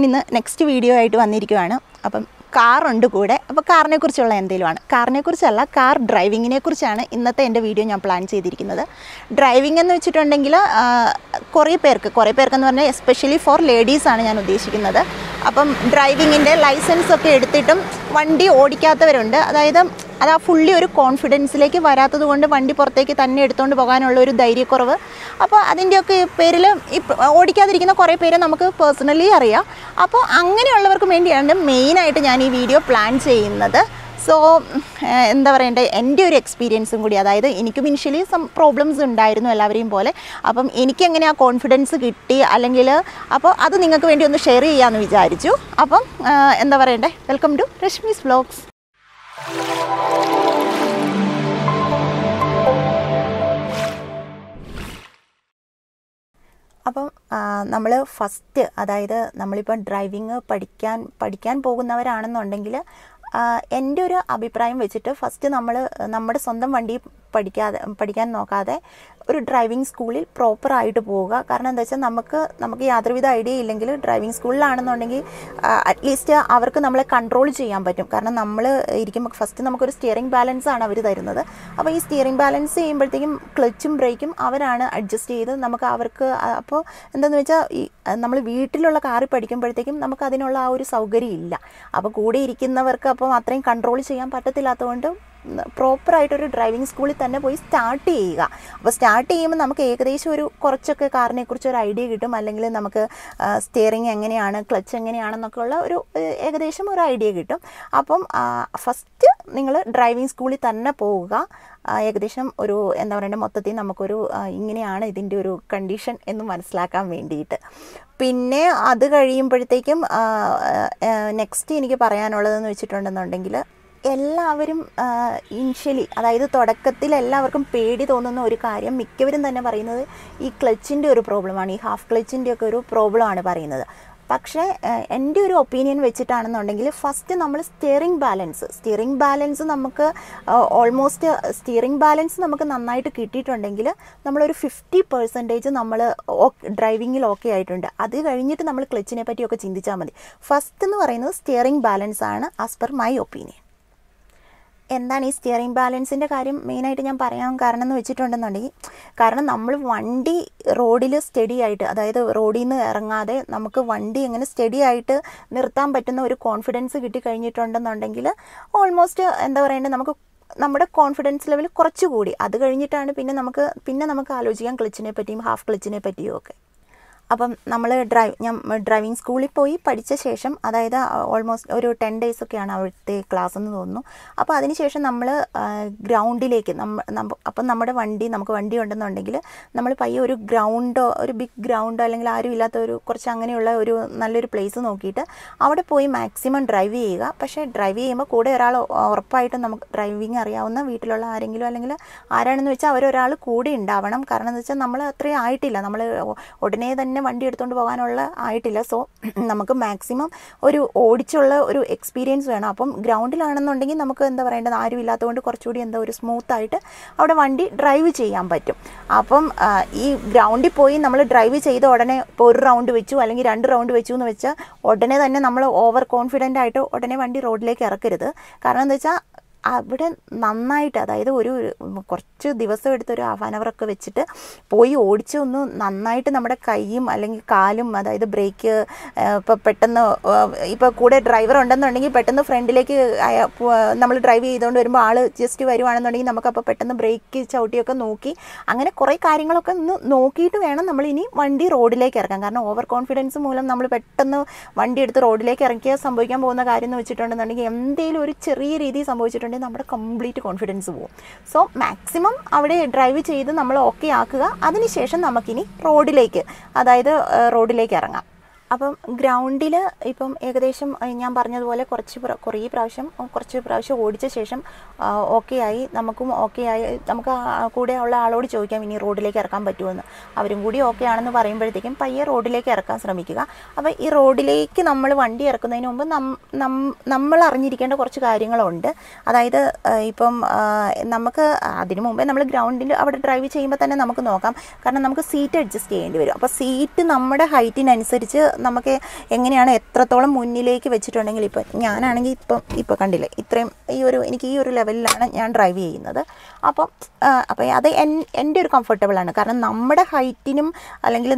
ഞാനിന്ന് next video ആയിട്ട് വന്നിരിക്കുവാണ് അപ്പം കാറുണ്ട് കൂടെ അപ്പോൾ കാറിനെ കുറിച്ചുള്ള എന്തെങ്കിലുമാണ് കാറിനെ കുറിച്ചല്ല കാർ ഡ്രൈവിങ്ങിനെ കുറിച്ചാണ് ഇന്നത്തെ എൻ്റെ വീഡിയോ ഞാൻ പ്ലാൻ ചെയ്തിരിക്കുന്നത് ഡ്രൈവിംഗ് എന്ന് വെച്ചിട്ടുണ്ടെങ്കിൽ കുറേ പേർക്ക് കുറേ പേർക്കെന്ന് പറഞ്ഞാൽ എസ്പെഷ്യലി ഫോർ ലേഡീസാണ് ഞാൻ ഉദ്ദേശിക്കുന്നത് അപ്പം ഡ്രൈവിങ്ങിൻ്റെ ലൈസൻസ് ഒക്കെ എടുത്തിട്ടും വണ്ടി ഓടിക്കാത്തവരുണ്ട് അതായത് അത് ആ ഫുള്ളി ഒരു കോൺഫിഡൻസിലേക്ക് വരാത്തത് കൊണ്ട് വണ്ടി പുറത്തേക്ക് തന്നെ എടുത്തുകൊണ്ട് പോകാനുള്ള ഒരു ധൈര്യക്കുറവ് അപ്പോൾ അതിൻ്റെയൊക്കെ പേരിൽ ഓടിക്കാതിരിക്കുന്ന കുറേ പേരെ നമുക്ക് പേഴ്സണലി അറിയാം അപ്പോൾ അങ്ങനെയുള്ളവർക്ക് വേണ്ടിയാണ് മെയിനായിട്ട് ഞാൻ ഈ വീഡിയോ പ്ലാൻ ചെയ്യുന്നത് സോ എന്താ പറയണ്ടേ എൻ്റെ ഒരു എക്സ്പീരിയൻസും കൂടി അതായത് എനിക്കും ഇനിഷ്യലി സം പ്രോബ്ലംസ് ഉണ്ടായിരുന്നു എല്ലാവരെയും പോലെ അപ്പം എനിക്ക് എങ്ങനെ ആ കോൺഫിഡൻസ് കിട്ടി അല്ലെങ്കിൽ അപ്പോൾ അത് നിങ്ങൾക്ക് വേണ്ടി ഒന്ന് ഷെയർ ചെയ്യാമെന്ന് വിചാരിച്ചു അപ്പം എന്താ പറയണ്ടേ വെൽക്കം ടു രശ്മീസ് വ്ളോഗ്സ് അപ്പം നമ്മൾ ഫസ്റ്റ് അതായത് നമ്മളിപ്പം ഡ്രൈവിങ് പഠിക്കാൻ പഠിക്കാൻ പോകുന്നവരാണെന്നുണ്ടെങ്കിൽ എൻ്റെ ഒരു അഭിപ്രായം വെച്ചിട്ട് ഫസ്റ്റ് നമ്മൾ നമ്മുടെ സ്വന്തം വണ്ടി പഠിക്കാതെ പഠിക്കാൻ നോക്കാതെ ഒരു ഡ്രൈവിംഗ് സ്കൂളിൽ പ്രോപ്പറായിട്ട് പോവുക കാരണം എന്താ വെച്ചാൽ നമുക്ക് നമുക്ക് യാതൊരുവിധ ഐഡിയ ഇല്ലെങ്കിൽ ഡ്രൈവിംഗ് സ്കൂളിലാണെന്നുണ്ടെങ്കിൽ അറ്റ്ലീസ്റ്റ് അവർക്ക് നമ്മളെ കൺട്രോൾ ചെയ്യാൻ പറ്റും കാരണം നമ്മൾ ഇരിക്കുമ്പോൾ ഫസ്റ്റ് നമുക്കൊരു സ്റ്റിയറിംഗ് ബാലൻസ് ആണ് അവർ തരുന്നത് അപ്പോൾ ഈ സ്റ്റിയറിംഗ് ബാലൻസ് ചെയ്യുമ്പോഴത്തേക്കും ക്ലച്ചും ബ്രേക്കും അവരാണ് അഡ്ജസ്റ്റ് ചെയ്ത് നമുക്ക് അവർക്ക് അപ്പോൾ എന്താണെന്ന് വെച്ചാൽ ഈ നമ്മൾ വീട്ടിലുള്ള കാറിൽ പഠിക്കുമ്പോഴത്തേക്കും നമുക്ക് അതിനുള്ള ആ ഒരു സൗകര്യം ഇല്ല അപ്പോൾ കൂടെ ഇരിക്കുന്നവർക്ക് അപ്പോൾ അത്രയും കൺട്രോൾ ചെയ്യാൻ പറ്റത്തില്ലാത്തതുകൊണ്ട് പ്രോപ്പറായിട്ടൊരു ഡ്രൈവിംഗ് സ്കൂളിൽ തന്നെ പോയി സ്റ്റാർട്ട് ചെയ്യുക അപ്പോൾ സ്റ്റാർട്ട് ചെയ്യുമ്പോൾ നമുക്ക് ഏകദേശം ഒരു കുറച്ചൊക്കെ കാറിനെക്കുറിച്ച് ഒരു ഐഡിയ കിട്ടും അല്ലെങ്കിൽ നമുക്ക് സ്റ്റിയറിങ് എങ്ങനെയാണ് ക്ലച്ച് എങ്ങനെയാണെന്നൊക്കെ ഉള്ള ഒരു ഏകദേശം ഒരു ഐഡിയ കിട്ടും അപ്പം ഫസ്റ്റ് നിങ്ങൾ ഡ്രൈവിംഗ് സ്കൂളിൽ തന്നെ പോവുക ഏകദേശം ഒരു എന്താ പറയണ്ട മൊത്തത്തിൽ നമുക്കൊരു ഇങ്ങനെയാണ് ഇതിൻ്റെ ഒരു കണ്ടീഷൻ എന്ന് മനസ്സിലാക്കാൻ വേണ്ടിയിട്ട് പിന്നെ അത് കഴിയുമ്പോഴത്തേക്കും നെക്സ്റ്റ് എനിക്ക് പറയാനുള്ളതെന്ന് വെച്ചിട്ടുണ്ടെന്നുണ്ടെങ്കിൽ എല്ലാവരും ഇനിഷ്യലി അതായത് തുടക്കത്തിൽ എല്ലാവർക്കും പേടി തോന്നുന്ന ഒരു കാര്യം മിക്കവരും തന്നെ പറയുന്നത് ഈ ക്ലച്ചിൻ്റെ ഒരു പ്രോബ്ലമാണ് ഈ ഹാഫ് ക്ലച്ചിൻ്റെ ഒക്കെ ഒരു പ്രോബ്ലമാണ് പറയുന്നത് പക്ഷേ എൻ്റെ ഒരു ഒപ്പീനിയൻ വെച്ചിട്ടാണെന്നുണ്ടെങ്കിൽ ഫസ്റ്റ് നമ്മൾ സ്റ്റിയറിംഗ് ബാലൻസ് സ്റ്റിയറിംഗ് ബാലൻസ് നമുക്ക് ഓൾമോസ്റ്റ് സ്റ്റിയറിംഗ് ബാലൻസ് നമുക്ക് നന്നായിട്ട് കിട്ടിയിട്ടുണ്ടെങ്കിൽ നമ്മളൊരു ഫിഫ്റ്റി പെർസെൻറ്റേജ് നമ്മൾ ഡ്രൈവിങ്ങിൽ ഓക്കെ ആയിട്ടുണ്ട് അത് കഴിഞ്ഞിട്ട് നമ്മൾ ക്ലച്ചിനെ പറ്റിയൊക്കെ ചിന്തിച്ചാൽ മതി ഫസ്റ്റ് എന്ന് പറയുന്നത് സ്റ്റിയറിംഗ് ബാലൻസ് ആണ് ആസ് പെർ മൈ ഒപ്പീനിയൻ എന്താണ് ഈ സ്റ്റിയറിംഗ് ബാലൻസിൻ്റെ കാര്യം മെയിനായിട്ട് ഞാൻ പറയാൻ കാരണം എന്ന് വെച്ചിട്ടുണ്ടെന്നുണ്ടെങ്കിൽ കാരണം നമ്മൾ വണ്ടി റോഡിൽ സ്റ്റഡി ആയിട്ട് അതായത് റോഡിൽ നിന്ന് ഇറങ്ങാതെ നമുക്ക് വണ്ടി എങ്ങനെ സ്റ്റഡി ആയിട്ട് നിർത്താൻ പറ്റുന്ന ഒരു കോൺഫിഡൻസ് കിട്ടിക്കഴിഞ്ഞിട്ടുണ്ടെന്നുണ്ടെങ്കിൽ ഓൾമോസ്റ്റ് എന്താ പറയേണ്ടത് നമുക്ക് നമ്മുടെ കോൺഫിഡൻസ് ലെവൽ കുറച്ചുകൂടി അത് കഴിഞ്ഞിട്ടാണ് പിന്നെ നമുക്ക് പിന്നെ നമുക്ക് ആലോചിക്കാം ക്ലിച്ചിനെ പറ്റിയും ഹാഫ് ക്ലിച്ചിനെ പറ്റിയും ഒക്കെ അപ്പം നമ്മൾ ഡ്രൈവ് ഞാൻ ഡ്രൈവിംഗ് സ്കൂളിൽ പോയി പഠിച്ച ശേഷം അതായത് ഓൾമോസ്റ്റ് ഒരു ടെൻ ഡേയ്സ് ഒക്കെയാണ് അവിടുത്തെ ക്ലാസ് എന്ന് തോന്നുന്നു അപ്പോൾ അതിനുശേഷം നമ്മൾ ഗ്രൗണ്ടിലേക്ക് നമ്മ അപ്പം നമ്മുടെ വണ്ടി നമുക്ക് വണ്ടി ഉണ്ടെന്നുണ്ടെങ്കിൽ നമ്മൾ പയ്യെ ഒരു ഗ്രൗണ്ടോ ഒരു ബിഗ് ഗ്രൗണ്ടോ അല്ലെങ്കിൽ ആരും ഇല്ലാത്ത ഒരു കുറച്ച് അങ്ങനെയുള്ള ഒരു നല്ലൊരു പ്ലേസ് നോക്കിയിട്ട് അവിടെ പോയി മാക്സിമം ഡ്രൈവ് ചെയ്യുക പക്ഷേ ഡ്രൈവ് ചെയ്യുമ്പോൾ കൂടെ ഒരാൾ ഉറപ്പായിട്ടും നമുക്ക് ഡ്രൈവിംഗ് അറിയാവുന്ന വീട്ടിലുള്ള ആരെങ്കിലും അല്ലെങ്കിൽ ആരാണെന്ന് വെച്ചാൽ അവരൊരാൾ കൂടെ ഉണ്ടാവണം കാരണം എന്ന് വെച്ചാൽ നമ്മൾ അത്രയും ആയിട്ടില്ല നമ്മൾ ഉടനെ തന്നെ പിന്നെ വണ്ടി എടുത്തുകൊണ്ട് പോകാനുള്ള ആയിട്ടില്ല സോ നമുക്ക് മാക്സിമം ഒരു ഓടിച്ചുള്ള ഒരു എക്സ്പീരിയൻസ് വേണം അപ്പം ഗ്രൗണ്ടിലാണെന്നുണ്ടെങ്കിൽ നമുക്ക് എന്താ പറയേണ്ടത് ആരും ഇല്ലാത്തതുകൊണ്ട് കുറച്ചുകൂടി എന്താ ഒരു സ്മൂത്തായിട്ട് അവിടെ വണ്ടി ഡ്രൈവ് ചെയ്യാൻ പറ്റും അപ്പം ഈ ഗ്രൗണ്ടിൽ പോയി നമ്മൾ ഡ്രൈവ് ചെയ്ത ഉടനെ ഇപ്പോൾ ഒരു റൗണ്ട് വെച്ചു അല്ലെങ്കിൽ രണ്ട് റൗണ്ട് വെച്ചു എന്ന് വെച്ചാൽ ഉടനെ തന്നെ നമ്മൾ ഓവർ കോൺഫിഡൻ്റ് ആയിട്ട് ഉടനെ വണ്ടി റോഡിലേക്ക് ഇറക്കരുത് കാരണം എന്താ വെച്ചാൽ അവിടെ നന്നായിട്ട് അതായത് ഒരു കുറച്ച് ദിവസം എടുത്ത് ഒരു ഹാഫ് ആൻ അവറൊക്കെ വെച്ചിട്ട് പോയി ഓടിച്ച് ഒന്ന് നന്നായിട്ട് നമ്മുടെ കൈയും അല്ലെങ്കിൽ കാലും അതായത് ബ്രേക്ക് ഇപ്പോൾ പെട്ടെന്ന് ഇപ്പോൾ കൂടെ ഡ്രൈവർ ഉണ്ടെന്നുണ്ടെങ്കിൽ പെട്ടെന്ന് ഫ്രണ്ടിലേക്ക് നമ്മൾ ഡ്രൈവ് ചെയ്തുകൊണ്ട് വരുമ്പോൾ ആൾ ജസ്റ്റ് വരുവാണെന്നുണ്ടെങ്കിൽ നമുക്കപ്പോൾ പെട്ടെന്ന് ബ്രേക്ക് ചവിട്ടിയൊക്കെ നോക്കി അങ്ങനെ കുറേ കാര്യങ്ങളൊക്കെ ഒന്ന് നോക്കിയിട്ട് വേണം നമ്മൾ ഇനി വണ്ടി റോഡിലേക്ക് ഇറക്കാൻ കാരണം ഓവർ കോൺഫിഡൻസ് മൂലം നമ്മൾ പെട്ടെന്ന് വണ്ടി എടുത്ത് റോഡിലേക്ക് ഇറങ്ങിയാൽ സംഭവിക്കാൻ പോകുന്ന കാര്യം എന്ന് വെച്ചിട്ടുണ്ടെന്നുണ്ടെങ്കിൽ എന്തെങ്കിലും ഒരു ചെറിയ രീതിയിൽ സംഭവിച്ചിട്ടുണ്ടെങ്കിൽ ചെയ്തിട്ടുണ്ടെങ്കിൽ നമ്മുടെ കംപ്ലീറ്റ് കോൺഫിഡൻസ് പോകും സോ മാക്സിമം അവിടെ ഡ്രൈവ് ചെയ്ത് നമ്മൾ ഓക്കെ ആക്കുക അതിനുശേഷം നമുക്കിനി റോഡിലേക്ക് അതായത് റോഡിലേക്ക് ഇറങ്ങാം അപ്പം ഗ്രൗണ്ടിൽ ഇപ്പം ഏകദേശം ഞാൻ പറഞ്ഞതുപോലെ കുറച്ച് കുറേ പ്രാവശ്യം കുറച്ച് പ്രാവശ്യം ഓടിച്ച ശേഷം ഓക്കെ ആയി നമുക്കും ഓക്കെ ആയി നമുക്ക് കൂടെ ഉള്ള ആളോട് ചോദിക്കാം ഇനി റോഡിലേക്ക് ഇറക്കാൻ പറ്റുമെന്ന് അവരും കൂടി ഓക്കെ ആണെന്ന് പറയുമ്പോഴത്തേക്കും പയ്യെ റോഡിലേക്ക് ഇറക്കാൻ ശ്രമിക്കുക അപ്പോൾ ഈ റോഡിലേക്ക് നമ്മൾ വണ്ടി ഇറക്കുന്നതിന് മുമ്പ് നമ്മൾ അറിഞ്ഞിരിക്കേണ്ട കുറച്ച് കാര്യങ്ങളുണ്ട് അതായത് ഇപ്പം നമുക്ക് അതിനു മുമ്പേ നമ്മൾ ഗ്രൗണ്ടിൽ അവിടെ ഡ്രൈവ് ചെയ്യുമ്പോൾ തന്നെ നമുക്ക് നോക്കാം കാരണം നമുക്ക് സീറ്റ് അഡ്ജസ്റ്റ് ചെയ്യേണ്ടി വരും അപ്പോൾ സീറ്റ് നമ്മുടെ ഹൈറ്റിനനുസരിച്ച് നമുക്ക് എങ്ങനെയാണ് എത്രത്തോളം മുന്നിലേക്ക് വെച്ചിട്ടുണ്ടെങ്കിൽ ഇപ്പം ഞാനാണെങ്കിൽ ഇപ്പം ഇപ്പോൾ കണ്ടില്ലേ ഇത്രയും ഈ ഒരു എനിക്ക് ഈ ഒരു ലെവലിലാണ് ഞാൻ ഡ്രൈവ് ചെയ്യുന്നത് അപ്പം അപ്പോൾ അത് എൻ്റെ ഒരു കംഫർട്ടബിളാണ് കാരണം നമ്മുടെ ഹൈറ്റിനും അല്ലെങ്കിൽ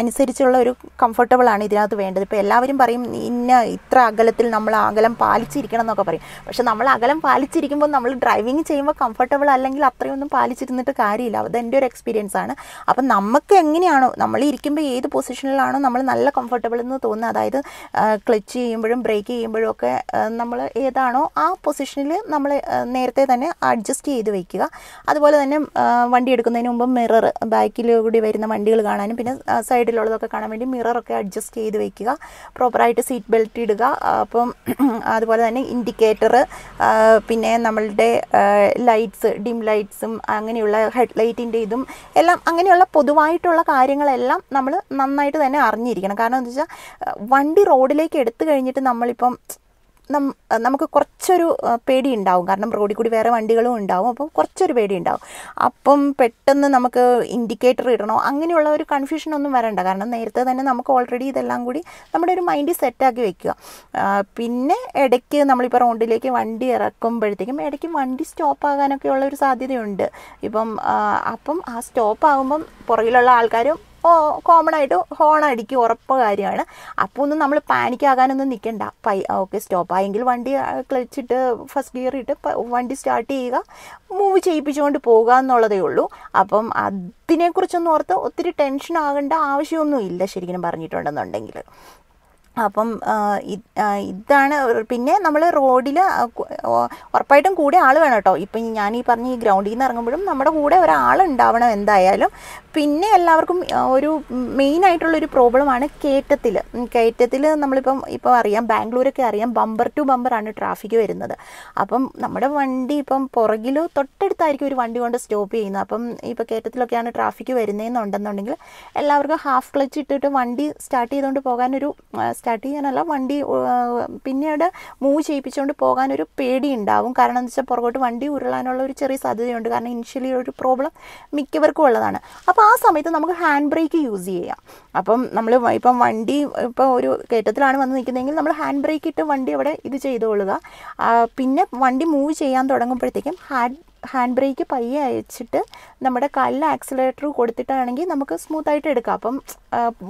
അനുസരിച്ചുള്ള ഒരു കംഫർട്ടബിളാണ് ഇതിനകത്ത് വേണ്ടത് ഇപ്പോൾ എല്ലാവരും പറയും ഇന്ന ഇത്ര അകലത്തിൽ നമ്മൾ അകലം പാലിച്ചിരിക്കണം എന്നൊക്കെ പറയും പക്ഷേ നമ്മൾ അകലം പാലിച്ചിരിക്കുമ്പോൾ നമ്മൾ ഡ്രൈവിങ് ചെയ്യുമ്പോൾ കംഫർട്ടബിൾ അല്ലെങ്കിൽ അത്രയൊന്നും പാലിച്ചിരുന്നിട്ട് കാര്യമില്ല അതെൻ്റെ എൻ്റെ ഒരു എക്സ്പീരിയൻസ് ആണ് അപ്പം നമുക്ക് എങ്ങനെയാണോ നമ്മൾ ഇരിക്കുമ്പോൾ ഏത് പൊസിഷനിലാണോ നമ്മൾ നല്ല കംഫർട്ടബിൾ എന്ന് തോന്നുന്നത് അതായത് ക്ലച്ച് ചെയ്യുമ്പോഴും ബ്രേക്ക് ചെയ്യുമ്പോഴും ഒക്കെ നമ്മൾ ഏതാണോ ആ പൊസിഷനിൽ നമ്മൾ നേരത്തെ തന്നെ അഡ്ജസ്റ്റ് ചെയ്ത് വയ്ക്കുക അതുപോലെ തന്നെ വണ്ടി എടുക്കുന്നതിന് മുമ്പ് മിറർ ബാക്കിലൂടെ വരുന്ന വണ്ടികൾ കാണാനും പിന്നെ സൈഡിലുള്ളതൊക്കെ കാണാൻ വേണ്ടി മിററൊക്കെ അഡ്ജസ്റ്റ് ചെയ്ത് വയ്ക്കുക പ്രോപ്പറായിട്ട് സീറ്റ് ബെൽറ്റ് ഇടുക അപ്പം അതുപോലെ തന്നെ ഇൻഡിക്കേറ്റർ പിന്നെ നമ്മളുടെ ലൈറ്റ്സ് ഡിം ലൈറ്റ്സും അങ്ങനെയുള്ള ഹെഡ് ലൈറ്റിൻ്റെ ഇതും എല്ലാം അങ്ങനെയുള്ള പൊതുവായിട്ടുള്ള കാര്യങ്ങളെല്ലാം നമ്മൾ നന്നായിട്ട് തന്നെ അറിഞ്ഞിരിക്കണം കാരണം കാരണം എന്താ വെച്ചാൽ വണ്ടി റോഡിലേക്ക് എടുത്തു കഴിഞ്ഞിട്ട് നമ്മളിപ്പം നം നമുക്ക് കുറച്ചൊരു പേടി ഉണ്ടാവും കാരണം റോഡിൽ കൂടി വേറെ വണ്ടികളും ഉണ്ടാവും അപ്പോൾ കുറച്ചൊരു പേടി ഉണ്ടാവും അപ്പം പെട്ടെന്ന് നമുക്ക് ഇൻഡിക്കേറ്റർ ഇടണോ അങ്ങനെയുള്ള ഒരു കൺഫ്യൂഷൻ ഒന്നും വരണ്ട കാരണം നേരത്തെ തന്നെ നമുക്ക് ഓൾറെഡി ഇതെല്ലാം കൂടി നമ്മുടെ ഒരു മൈൻഡ് സെറ്റാക്കി വെക്കുക പിന്നെ ഇടയ്ക്ക് നമ്മളിപ്പോൾ റോഡിലേക്ക് വണ്ടി ഇറക്കുമ്പോഴത്തേക്കും ഇടയ്ക്ക് വണ്ടി സ്റ്റോപ്പ് ആകാനൊക്കെ ഉള്ള ഒരു സാധ്യതയുണ്ട് ഇപ്പം അപ്പം ആ സ്റ്റോപ്പ് ആകുമ്പം പുറകിലുള്ള ആൾക്കാരും കോമൺ ആയിട്ട് ഹോൺ അടിക്കും ഉറപ്പ് കാര്യമാണ് അപ്പോൾ ഒന്നും നമ്മൾ പാനിക്കാകാനൊന്നും നിൽക്കണ്ട പൈ ഓക്കെ സ്റ്റോപ്പ് ആയെങ്കിൽ വണ്ടി ക്ലച്ചിട്ട് ഫസ്റ്റ് ഗിയർ ഇട്ട് വണ്ടി സ്റ്റാർട്ട് ചെയ്യുക മൂവ് ചെയ്യിപ്പിച്ചുകൊണ്ട് പോകുക എന്നുള്ളതേ ഉള്ളൂ അപ്പം അതിനെക്കുറിച്ചൊന്നും ഓർത്ത് ഒത്തിരി ടെൻഷൻ ആകേണ്ട ആവശ്യമൊന്നും ഇല്ല ശരിക്കും പറഞ്ഞിട്ടുണ്ടെന്നുണ്ടെങ്കിൽ അപ്പം ഇതാണ് പിന്നെ നമ്മൾ റോഡിൽ ഉറപ്പായിട്ടും കൂടെ ആൾ വേണം കേട്ടോ ഇപ്പം ഞാൻ ഈ പറഞ്ഞ ഈ ഗ്രൗണ്ടിൽ നിന്ന് ഇറങ്ങുമ്പോഴും നമ്മുടെ കൂടെ ഒരാൾ ഉണ്ടാവണം എന്തായാലും പിന്നെ എല്ലാവർക്കും ഒരു മെയിൻ ആയിട്ടുള്ളൊരു പ്രോബ്ലമാണ് കയറ്റത്തിൽ കയറ്റത്തിൽ നമ്മളിപ്പം ഇപ്പോൾ അറിയാം ബാംഗ്ലൂരൊക്കെ അറിയാം ബമ്പർ ടു ബമ്പറാണ് ട്രാഫിക് വരുന്നത് അപ്പം നമ്മുടെ വണ്ടി ഇപ്പം പുറകിലോ തൊട്ടടുത്തായിരിക്കും ഒരു വണ്ടി കൊണ്ട് സ്റ്റോപ്പ് ചെയ്യുന്നത് അപ്പം ഇപ്പോൾ കയറ്റത്തിലൊക്കെയാണ് ട്രാഫിക് വരുന്നതെന്നുണ്ടെന്നുണ്ടെങ്കിൽ എല്ലാവർക്കും ഹാഫ് ക്ലച്ച് ഇട്ടിട്ട് വണ്ടി സ്റ്റാർട്ട് ചെയ്തുകൊണ്ട് പോകാനൊരു സ്റ്റാർട്ട് ചെയ്യാനല്ല വണ്ടി പിന്നീട് മൂവ് ചെയ്യിപ്പിച്ചുകൊണ്ട് പോകാനൊരു പേടി ഉണ്ടാവും കാരണം എന്താ വെച്ചാൽ പുറകോട്ട് വണ്ടി ഉരുളാനുള്ള ഒരു ചെറിയ സാധ്യതയുണ്ട് കാരണം ഇനിഷ്യലി ഒരു പ്രോബ്ലം മിക്കവർക്കും ഉള്ളതാണ് അപ്പോൾ ആ സമയത്ത് നമുക്ക് ഹാൻഡ് ബ്രേക്ക് യൂസ് ചെയ്യാം അപ്പം നമ്മൾ ഇപ്പം വണ്ടി ഇപ്പോൾ ഒരു കയറ്റത്തിലാണ് വന്ന് നിൽക്കുന്നതെങ്കിൽ നമ്മൾ ഹാൻഡ് ബ്രേക്ക് ഇട്ട് വണ്ടി അവിടെ ഇത് ചെയ്തുകൊള്ളുക പിന്നെ വണ്ടി മൂവ് ചെയ്യാൻ തുടങ്ങുമ്പോഴത്തേക്കും ഹാൻഡ് ഹാൻഡ് ബ്രേക്ക് പയ്യെ അയച്ചിട്ട് നമ്മുടെ കാലിൽ ആക്സിലേറ്റർ കൊടുത്തിട്ടാണെങ്കിൽ നമുക്ക് സ്മൂത്ത് ആയിട്ട് എടുക്കാം അപ്പം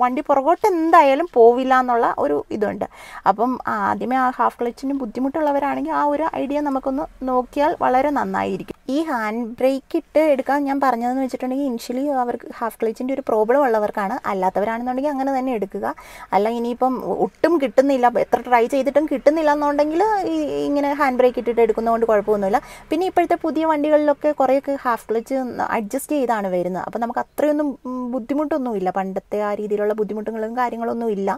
വണ്ടി പുറകോട്ട് എന്തായാലും പോവില്ല എന്നുള്ള ഒരു ഇതുണ്ട് അപ്പം ആദ്യമേ ആ ഹാഫ് ക്ലച്ചിന് ബുദ്ധിമുട്ടുള്ളവരാണെങ്കിൽ ആ ഒരു ഐഡിയ നമുക്കൊന്ന് നോക്കിയാൽ വളരെ നന്നായിരിക്കും ഈ ഹാൻഡ് ബ്രേക്ക് ഇട്ട് എടുക്കാൻ ഞാൻ പറഞ്ഞതെന്ന് വെച്ചിട്ടുണ്ടെങ്കിൽ ഇനിഷ്യലി അവർക്ക് ഹാഫ് ക്ലച്ചിൻ്റെ ഒരു പ്രോബ്ലം ഉള്ളവർക്കാണ് അല്ലാത്തവരാണെന്നുണ്ടെങ്കിൽ അങ്ങനെ തന്നെ എടുക്കുക അല്ല ഇനിയിപ്പം ഒട്ടും കിട്ടുന്നില്ല എത്ര ട്രൈ ചെയ്തിട്ടും കിട്ടുന്നില്ല എന്നുണ്ടെങ്കിൽ ഇങ്ങനെ ഹാൻഡ് ബ്രേക്ക് ഇട്ടിട്ട് എടുക്കുന്നതുകൊണ്ട് കുഴപ്പമൊന്നുമില്ല പിന്നെ ഇപ്പോഴത്തെ പുതിയ വണ്ടി വണ്ടികളിലൊക്കെ കുറേയൊക്കെ ഹാഫ് ക്ലച്ച് അഡ്ജസ്റ്റ് ചെയ്താണ് വരുന്നത് അപ്പോൾ നമുക്ക് അത്രയൊന്നും ബുദ്ധിമുട്ടൊന്നുമില്ല പണ്ടത്തെ ആ രീതിയിലുള്ള ബുദ്ധിമുട്ടുകളും കാര്യങ്ങളൊന്നും ഇല്ല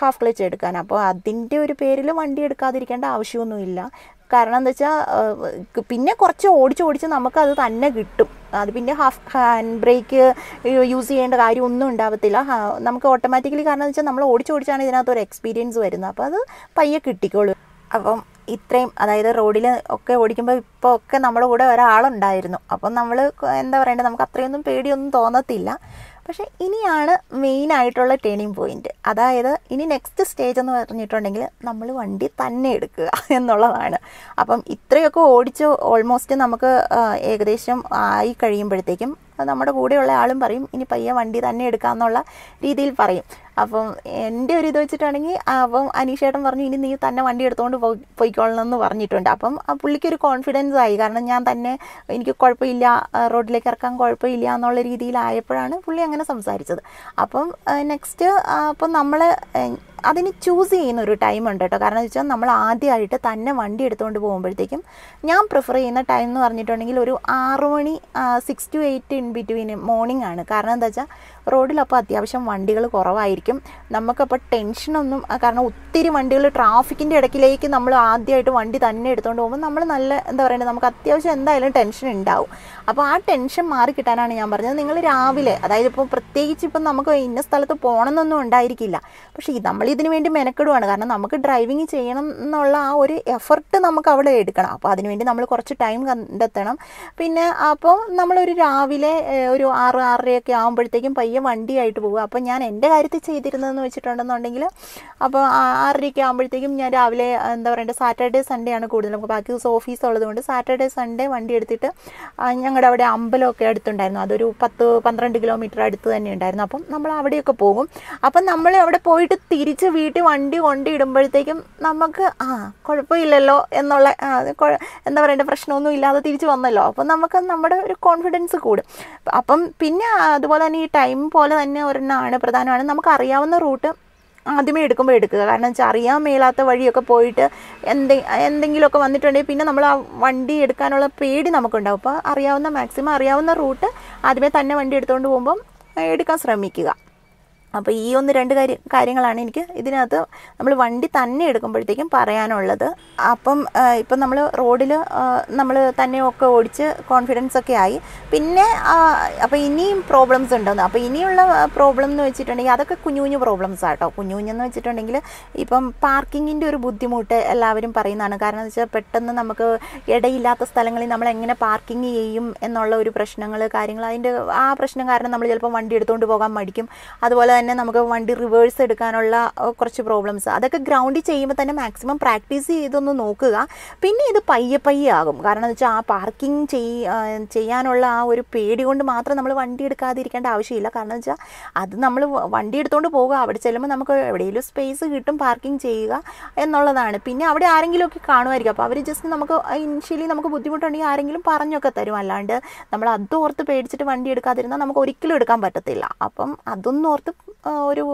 ഹാഫ് ക്ലച്ച് എടുക്കാൻ അപ്പോൾ അതിൻ്റെ ഒരു പേരിൽ വണ്ടി എടുക്കാതിരിക്കേണ്ട ആവശ്യമൊന്നുമില്ല കാരണം എന്താ വെച്ചാൽ പിന്നെ കുറച്ച് ഓടിച്ച് ഓടിച്ച് നമുക്കത് തന്നെ കിട്ടും അത് പിന്നെ ഹാഫ് ഹാൻഡ് ബ്രേക്ക് യൂസ് ചെയ്യേണ്ട കാര്യമൊന്നും ഉണ്ടാവത്തില്ല നമുക്ക് ഓട്ടോമാറ്റിക്കലി കാരണം എന്താ വെച്ചാൽ നമ്മൾ ഓടിച്ച് ഓടിച്ചാണ് ഇതിനകത്ത് ഒരു എക്സ്പീരിയൻസ് വരുന്നത് അപ്പോൾ അത് പയ്യെ കിട്ടിക്കോളും അപ്പം ഇത്രയും അതായത് റോഡിൽ ഒക്കെ ഓടിക്കുമ്പോൾ ഇപ്പോൾ ഒക്കെ നമ്മുടെ കൂടെ ഒരാളുണ്ടായിരുന്നു അപ്പം നമ്മൾ എന്താ പറയണ്ടത് നമുക്ക് അത്രയൊന്നും പേടിയൊന്നും തോന്നത്തില്ല പക്ഷേ ഇനിയാണ് മെയിൻ ആയിട്ടുള്ള ടേണിംഗ് പോയിന്റ് അതായത് ഇനി നെക്സ്റ്റ് സ്റ്റേജ് എന്ന് പറഞ്ഞിട്ടുണ്ടെങ്കിൽ നമ്മൾ വണ്ടി തന്നെ എടുക്കുക എന്നുള്ളതാണ് അപ്പം ഇത്രയൊക്കെ ഓടിച്ച് ഓൾമോസ്റ്റ് നമുക്ക് ഏകദേശം ആയി കഴിയുമ്പോഴത്തേക്കും നമ്മുടെ കൂടെയുള്ള ആളും പറയും ഇനി പയ്യ വണ്ടി തന്നെ എടുക്കാമെന്നുള്ള രീതിയിൽ പറയും അപ്പം എൻ്റെ ഒരു ഇത് വെച്ചിട്ടാണെങ്കിൽ അപ്പം അനീഷേട്ടൻ പറഞ്ഞു ഇനി നീ തന്നെ വണ്ടി എടുത്തുകൊണ്ട് പോയിക്കോളണം എന്ന് പറഞ്ഞിട്ടുണ്ട് അപ്പം പുള്ളിക്കൊരു കോൺഫിഡൻസ് ആയി കാരണം ഞാൻ തന്നെ എനിക്ക് കുഴപ്പമില്ല റോഡിലേക്ക് ഇറക്കാൻ കുഴപ്പമില്ല എന്നുള്ള രീതിയിലായപ്പോഴാണ് പുള്ളി അങ്ങനെ സംസാരിച്ചത് അപ്പം നെക്സ്റ്റ് അപ്പം നമ്മൾ അതിന് ചൂസ് ചെയ്യുന്ന ഒരു ടൈം ഉണ്ട് കേട്ടോ കാരണം വെച്ചാൽ നമ്മൾ ആദ്യമായിട്ട് തന്നെ വണ്ടി എടുത്തുകൊണ്ട് പോകുമ്പോഴത്തേക്കും ഞാൻ പ്രിഫർ ചെയ്യുന്ന ടൈം എന്ന് പറഞ്ഞിട്ടുണ്ടെങ്കിൽ ഒരു ആറു മണി six to eight in between morning ആണ് കാരണം എന്താ വെച്ചാൽ റോഡിലപ്പോൾ അത്യാവശ്യം വണ്ടികൾ കുറവായിരിക്കും നമുക്കപ്പോൾ ടെൻഷനൊന്നും കാരണം ഒത്തിരി വണ്ടികൾ ട്രാഫിക്കിൻ്റെ ഇടയ്ക്കിലേക്ക് നമ്മൾ ആദ്യമായിട്ട് വണ്ടി തന്നെ എടുത്തുകൊണ്ട് പോകുമ്പോൾ നമ്മൾ നല്ല എന്താ പറയുക നമുക്ക് അത്യാവശ്യം എന്തായാലും ടെൻഷൻ ഉണ്ടാവും അപ്പോൾ ആ ടെൻഷൻ മാറിക്കിട്ടാനാണ് കിട്ടാനാണ് ഞാൻ പറഞ്ഞത് നിങ്ങൾ രാവിലെ അതായത് ഇപ്പോൾ പ്രത്യേകിച്ച് ഇപ്പം നമുക്ക് ഇന്ന സ്ഥലത്ത് പോകണമെന്നൊന്നും ഉണ്ടായിരിക്കില്ല പക്ഷേ നമ്മൾ ഇതിന് വേണ്ടി മെനക്കെടുവാണ് കാരണം നമുക്ക് ഡ്രൈവിങ് ചെയ്യണം എന്നുള്ള ആ ഒരു എഫർട്ട് നമുക്ക് അവിടെ എടുക്കണം അപ്പോൾ അതിനുവേണ്ടി നമ്മൾ കുറച്ച് ടൈം കണ്ടെത്തണം പിന്നെ അപ്പോൾ നമ്മളൊരു രാവിലെ ഒരു ആറ് ആറരയൊക്കെ ആകുമ്പോഴത്തേക്കും പയ്യെ പയ്യെ വണ്ടിയായിട്ട് പോകും അപ്പോൾ ഞാൻ എൻ്റെ കാര്യത്തിൽ ചെയ്തിരുന്നതെന്ന് വെച്ചിട്ടുണ്ടെന്നുണ്ടെങ്കിൽ അപ്പോൾ ആറരയ്ക്ക് ആകുമ്പോഴത്തേക്കും ഞാൻ രാവിലെ എന്താ പറയണ്ടേ സാറ്റർഡേ സൺഡേ ആണ് കൂടുതലും അപ്പോൾ ബാക്കി ദിവസം ഓഫീസ് ഉള്ളതുകൊണ്ട് സാറ്റർഡേ സൺഡേ വണ്ടി എടുത്തിട്ട് ഞങ്ങളുടെ അവിടെ അമ്പലമൊക്കെ അടുത്തുണ്ടായിരുന്നു അതൊരു പത്ത് പന്ത്രണ്ട് കിലോമീറ്റർ അടുത്ത് തന്നെ ഉണ്ടായിരുന്നു അപ്പം നമ്മൾ അവിടെയൊക്കെ പോകും അപ്പം നമ്മൾ അവിടെ പോയിട്ട് തിരിച്ച് വീട്ടിൽ വണ്ടി കൊണ്ടിടുമ്പോഴത്തേക്കും നമുക്ക് ആ കുഴപ്പമില്ലല്ലോ എന്നുള്ള എന്താ പറയണ്ടേ പ്രശ്നമൊന്നും ഇല്ലാതെ തിരിച്ച് വന്നല്ലോ അപ്പം നമുക്ക് നമ്മുടെ ഒരു കോൺഫിഡൻസ് കൂടും അപ്പം പിന്നെ അതുപോലെ തന്നെ ഈ ടൈം സെയിം പോലെ തന്നെ ഒരെണ്ണമാണ് പ്രധാനമാണ് നമുക്ക് അറിയാവുന്ന റൂട്ട് ആദ്യമേ എടുക്കുമ്പോൾ എടുക്കുക കാരണം വെച്ചാൽ അറിയാൻ മേലാത്ത വഴിയൊക്കെ പോയിട്ട് എന്തെ എന്തെങ്കിലുമൊക്കെ വന്നിട്ടുണ്ടെങ്കിൽ പിന്നെ നമ്മൾ ആ വണ്ടി എടുക്കാനുള്ള പേടി നമുക്കുണ്ടാവും അപ്പോൾ അറിയാവുന്ന മാക്സിമം അറിയാവുന്ന റൂട്ട് ആദ്യമേ തന്നെ വണ്ടി എടുത്തുകൊണ്ട് പോകുമ്പം എടുക്കാൻ ശ്രമിക്കുക അപ്പോൾ ഈ ഒന്ന് രണ്ട് കാര്യം കാര്യങ്ങളാണ് എനിക്ക് ഇതിനകത്ത് നമ്മൾ വണ്ടി തന്നെ എടുക്കുമ്പോഴത്തേക്കും പറയാനുള്ളത് അപ്പം ഇപ്പം നമ്മൾ റോഡിൽ നമ്മൾ തന്നെയൊക്കെ ഓടിച്ച് കോൺഫിഡൻസ് ഒക്കെ ആയി പിന്നെ അപ്പോൾ ഇനിയും പ്രോബ്ലംസ് ഉണ്ടെന്ന് അപ്പോൾ ഇനിയുള്ള പ്രോബ്ലം എന്ന് വെച്ചിട്ടുണ്ടെങ്കിൽ അതൊക്കെ കുഞ്ഞു കുഞ്ഞു പ്രോബ്ലംസ് ആട്ടോ കുഞ്ഞു കുഞ്ഞെന്ന് വെച്ചിട്ടുണ്ടെങ്കിൽ ഇപ്പം പാർക്കിങ്ങിൻ്റെ ഒരു ബുദ്ധിമുട്ട് എല്ലാവരും പറയുന്നതാണ് കാരണം എന്ന് വെച്ചാൽ പെട്ടെന്ന് നമുക്ക് ഇടയില്ലാത്ത സ്ഥലങ്ങളിൽ നമ്മൾ എങ്ങനെ പാർക്കിംഗ് ചെയ്യും എന്നുള്ള ഒരു പ്രശ്നങ്ങൾ കാര്യങ്ങൾ അതിൻ്റെ ആ പ്രശ്നം കാരണം നമ്മൾ ചിലപ്പോൾ വണ്ടി എടുത്തുകൊണ്ട് പോകാൻ മടിക്കും അതുപോലെ തന്നെ നമുക്ക് വണ്ടി റിവേഴ്സ് എടുക്കാനുള്ള കുറച്ച് പ്രോബ്ലംസ് അതൊക്കെ ഗ്രൗണ്ടിൽ ചെയ്യുമ്പോൾ തന്നെ മാക്സിമം പ്രാക്ടീസ് ചെയ്തൊന്ന് നോക്കുക പിന്നെ ഇത് പയ്യെ പയ്യെ ആകും കാരണം എന്ന് വെച്ചാൽ ആ പാർക്കിംഗ് ചെയ്യാനുള്ള ആ ഒരു പേടി കൊണ്ട് മാത്രം നമ്മൾ വണ്ടി എടുക്കാതിരിക്കേണ്ട ആവശ്യമില്ല കാരണം എന്ന് വെച്ചാൽ അത് നമ്മൾ വണ്ടി എടുത്തുകൊണ്ട് പോകുക അവിടെ ചെല്ലുമ്പോൾ നമുക്ക് എവിടെയെങ്കിലും സ്പേസ് കിട്ടും പാർക്കിംഗ് ചെയ്യുക എന്നുള്ളതാണ് പിന്നെ അവിടെ ആരെങ്കിലുമൊക്കെ കാണുമായിരിക്കും അപ്പോൾ അവർ ജസ്റ്റ് നമുക്ക് ഇനിഷ്യലി നമുക്ക് ബുദ്ധിമുട്ടുണ്ടെങ്കിൽ ആരെങ്കിലും പറഞ്ഞൊക്കെ തരും അല്ലാണ്ട് നമ്മൾ അതോർത്ത് പേടിച്ചിട്ട് വണ്ടി എടുക്കാതിരുന്നാൽ നമുക്ക് ഒരിക്കലും എടുക്കാൻ പറ്റത്തില്ല അപ്പം അതൊന്നും ഓർത്ത് ഒരു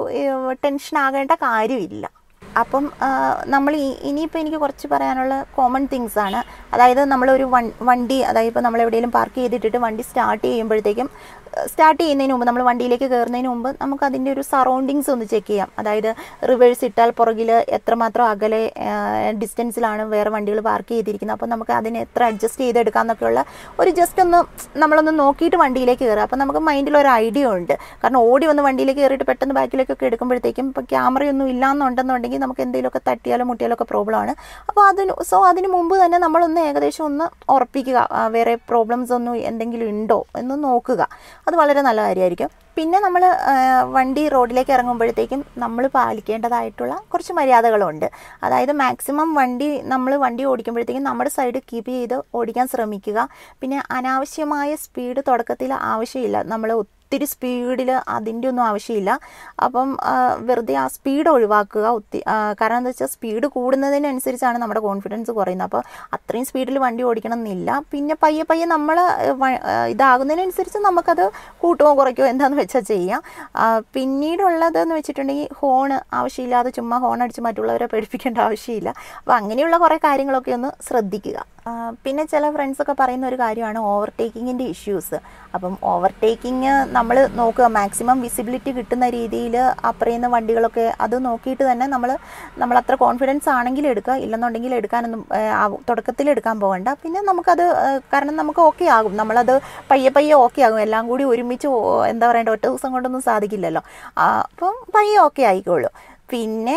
ടെൻഷൻ ആകേണ്ട കാര്യമില്ല അപ്പം നമ്മൾ ഇനിയിപ്പോൾ എനിക്ക് കുറച്ച് പറയാനുള്ള കോമൺ തിങ്സ് ആണ് അതായത് നമ്മളൊരു വൺ വണ്ടി അതായത് ഇപ്പോൾ നമ്മൾ എവിടെയെങ്കിലും പാർക്ക് ചെയ്തിട്ടിട്ട് വണ്ടി സ്റ്റാർട്ട് ചെയ്യുമ്പോഴത്തേക്കും സ്റ്റാർട്ട് ചെയ്യുന്നതിന് മുമ്പ് നമ്മൾ വണ്ടിയിലേക്ക് കയറുന്നതിന് മുമ്പ് നമുക്ക് അതിൻ്റെ ഒരു സറൗണ്ടിങ്സ് ഒന്ന് ചെക്ക് ചെയ്യാം അതായത് റിവേഴ്സ് ഇട്ടാൽ പുറകിൽ എത്രമാത്രം അകലെ ഡിസ്റ്റൻസിലാണ് വേറെ വണ്ടികൾ പാർക്ക് ചെയ്തിരിക്കുന്നത് അപ്പോൾ നമുക്ക് അതിനെ എത്ര അഡ്ജസ്റ്റ് ചെയ്തെടുക്കാം എന്നൊക്കെയുള്ള ഒരു ജസ്റ്റ് ഒന്ന് നമ്മളൊന്ന് നോക്കിയിട്ട് വണ്ടിയിലേക്ക് കയറുക അപ്പോൾ നമുക്ക് മൈൻഡിൽ ഒരു ഐഡിയ ഉണ്ട് കാരണം ഓടി വന്ന് വണ്ടിയിലേക്ക് കയറിയിട്ട് പെട്ടെന്ന് ബാക്കിലേക്കൊക്കെ എടുക്കുമ്പോഴത്തേക്കും ഇപ്പോൾ ക്യാമറയൊന്നും ഇല്ലാന്നുണ്ടെന്നുണ്ടെങ്കിൽ നമുക്ക് എന്തെങ്കിലുമൊക്കെ തട്ടിയാലോ മുട്ടിയാലോ ഒക്കെ പ്രോബ്ലമാണ് അപ്പോൾ അതിന് സോ അതിന് മുമ്പ് തന്നെ നമ്മളൊന്ന് ഏകദേശം ഒന്ന് ഉറപ്പിക്കുക വേറെ പ്രോബ്ലംസ് ഒന്നും എന്തെങ്കിലും ഉണ്ടോ എന്ന് നോക്കുക അത് വളരെ നല്ല കാര്യമായിരിക്കും പിന്നെ നമ്മൾ വണ്ടി റോഡിലേക്ക് ഇറങ്ങുമ്പോഴത്തേക്കും നമ്മൾ പാലിക്കേണ്ടതായിട്ടുള്ള കുറച്ച് മര്യാദകളുണ്ട് അതായത് മാക്സിമം വണ്ടി നമ്മൾ വണ്ടി ഓടിക്കുമ്പോഴത്തേക്കും നമ്മുടെ സൈഡ് കീപ്പ് ചെയ്ത് ഓടിക്കാൻ ശ്രമിക്കുക പിന്നെ അനാവശ്യമായ സ്പീഡ് തുടക്കത്തിൽ ആവശ്യമില്ല നമ്മൾ ഒത്തിരി സ്പീഡിൽ അതിൻ്റെ ഒന്നും ആവശ്യമില്ല അപ്പം വെറുതെ ആ സ്പീഡ് ഒഴിവാക്കുക ഒത്തിരി കാരണം എന്താ വെച്ചാൽ സ്പീഡ് കൂടുന്നതിനനുസരിച്ചാണ് നമ്മുടെ കോൺഫിഡൻസ് കുറയുന്നത് അപ്പോൾ അത്രയും സ്പീഡിൽ വണ്ടി ഓടിക്കണം എന്നില്ല പിന്നെ പയ്യെ പയ്യെ നമ്മൾ ഇതാകുന്നതിനനുസരിച്ച് നമുക്കത് കൂട്ടുമോ കുറയ്ക്കുമോ എന്താണെന്ന് വെച്ചാൽ ചെയ്യാം പിന്നീടുള്ളതെന്ന് വെച്ചിട്ടുണ്ടെങ്കിൽ ഹോണ് ആവശ്യമില്ലാതെ ചുമ്മാ ഹോൺ അടിച്ച് മറ്റുള്ളവരെ പേടിപ്പിക്കേണ്ട ആവശ്യമില്ല അപ്പോൾ അങ്ങനെയുള്ള കുറേ കാര്യങ്ങളൊക്കെ ഒന്ന് ശ്രദ്ധിക്കുക പിന്നെ ചില ഫ്രണ്ട്സൊക്കെ പറയുന്ന ഒരു കാര്യമാണ് ഓവർടേക്കിങ്ങിൻ്റെ ഇഷ്യൂസ് അപ്പം ഓവർടേക്കിങ് നമ്മൾ നോക്കുക മാക്സിമം വിസിബിലിറ്റി കിട്ടുന്ന രീതിയിൽ അപ്പറയുന്ന വണ്ടികളൊക്കെ അത് നോക്കിയിട്ട് തന്നെ നമ്മൾ നമ്മൾ അത്ര കോൺഫിഡൻസ് ആണെങ്കിൽ എടുക്കുക ഇല്ലെന്നുണ്ടെങ്കിൽ എടുക്കാനൊന്നും തുടക്കത്തിൽ എടുക്കാൻ പോകണ്ട പിന്നെ നമുക്കത് കാരണം നമുക്ക് ഓക്കെ ആകും നമ്മളത് പയ്യെ പയ്യെ ഓക്കെ ആകും എല്ലാം കൂടി ഒരുമിച്ച് എന്താ പറയേണ്ട ഒറ്റ ദിവസം കൊണ്ടൊന്നും സാധിക്കില്ലല്ലോ അപ്പം പയ്യെ ഓക്കെ ആയിക്കോളൂ പിന്നെ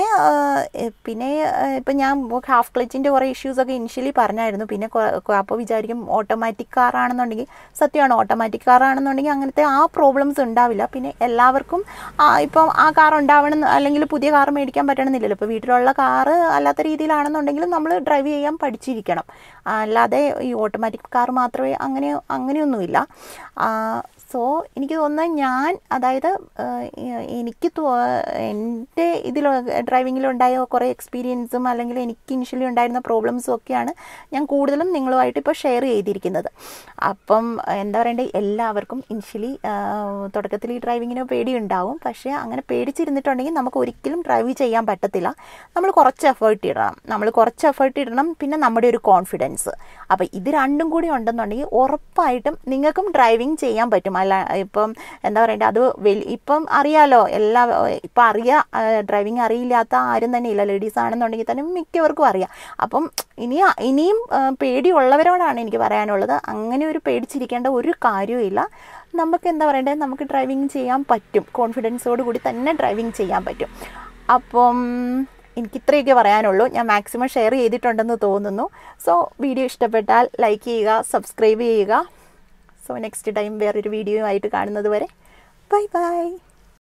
പിന്നെ ഇപ്പം ഞാൻ ഹാഫ് ക്ലച്ചിൻ്റെ കുറേ ഇഷ്യൂസൊക്കെ ഇനിഷ്യലി പറഞ്ഞായിരുന്നു പിന്നെ അപ്പോൾ വിചാരിക്കും ഓട്ടോമാറ്റിക് കാറാണെന്നുണ്ടെങ്കിൽ സത്യമാണ് ഓട്ടോമാറ്റിക് കാറാണെന്നുണ്ടെങ്കിൽ അങ്ങനത്തെ ആ പ്രോബ്ലംസ് ഉണ്ടാവില്ല പിന്നെ എല്ലാവർക്കും ഇപ്പം ആ കാർ ഉണ്ടാവണം അല്ലെങ്കിൽ പുതിയ കാർ മേടിക്കാൻ പറ്റണമെന്നില്ലല്ലോ ഇപ്പോൾ വീട്ടിലുള്ള കാറ് അല്ലാത്ത രീതിയിലാണെന്നുണ്ടെങ്കിലും നമ്മൾ ഡ്രൈവ് ചെയ്യാൻ പഠിച്ചിരിക്കണം അല്ലാതെ ഈ ഓട്ടോമാറ്റിക് കാർ മാത്രമേ അങ്ങനെ അങ്ങനെയൊന്നുമില്ല സോ എനിക്ക് തോന്നുന്നത് ഞാൻ അതായത് എനിക്ക് എൻ്റെ ഇതിൽ ഡ്രൈവിങ്ങിലുണ്ടായ കുറേ എക്സ്പീരിയൻസും അല്ലെങ്കിൽ എനിക്ക് ഇനിഷ്യലി ഉണ്ടായിരുന്ന പ്രോബ്ലംസും ഒക്കെയാണ് ഞാൻ കൂടുതലും നിങ്ങളുമായിട്ട് ഇപ്പോൾ ഷെയർ ചെയ്തിരിക്കുന്നത് അപ്പം എന്താ പറയണ്ടേ എല്ലാവർക്കും ഇനിഷ്യലി തുടക്കത്തിൽ ഈ ഡ്രൈവിങ്ങിന് പേടിയുണ്ടാവും പക്ഷേ അങ്ങനെ പേടിച്ചിരുന്നിട്ടുണ്ടെങ്കിൽ നമുക്ക് ഒരിക്കലും ഡ്രൈവ് ചെയ്യാൻ പറ്റത്തില്ല നമ്മൾ കുറച്ച് എഫേർട്ട് ഇടണം നമ്മൾ കുറച്ച് എഫേർട്ട് ഇടണം പിന്നെ നമ്മുടെ ഒരു കോൺഫിഡൻസ് അപ്പോൾ ഇത് രണ്ടും കൂടി ഉണ്ടെന്നുണ്ടെങ്കിൽ ഉറപ്പായിട്ടും നിങ്ങൾക്കും ഡ്രൈവിംഗ് ചെയ്യാൻ പറ്റും അല്ല ഇപ്പം എന്താ പറയണ്ടേ അത് വലി ഇപ്പം അറിയാലോ എല്ലാ ഇപ്പം അറിയ ഡ്രൈവിംഗ് അറിയില്ലാത്ത ആരും തന്നെ ഇല്ല ലേഡീസ് ആണെന്നുണ്ടെങ്കിൽ തന്നെ മിക്കവർക്കും അറിയാം അപ്പം ഇനി ഇനിയും പേടിയുള്ളവരോടാണ് എനിക്ക് പറയാനുള്ളത് അങ്ങനെ ഒരു പേടിച്ചിരിക്കേണ്ട ഒരു കാര്യവും നമുക്ക് എന്താ പറയണ്ടത് നമുക്ക് ഡ്രൈവിംഗ് ചെയ്യാൻ പറ്റും കോൺഫിഡൻസോട് കൂടി തന്നെ ഡ്രൈവിംഗ് ചെയ്യാൻ പറ്റും അപ്പം എനിക്ക് ഇത്രയൊക്കെ പറയാനുള്ളൂ ഞാൻ മാക്സിമം ഷെയർ ചെയ്തിട്ടുണ്ടെന്ന് തോന്നുന്നു സോ വീഡിയോ ഇഷ്ടപ്പെട്ടാൽ ലൈക്ക് ചെയ്യുക സബ്സ്ക്രൈബ് ചെയ്യുക സോ നെക്സ്റ്റ് ടൈം വേറൊരു വീഡിയോ ആയിട്ട് കാണുന്നത് വരെ ബൈ ബൈ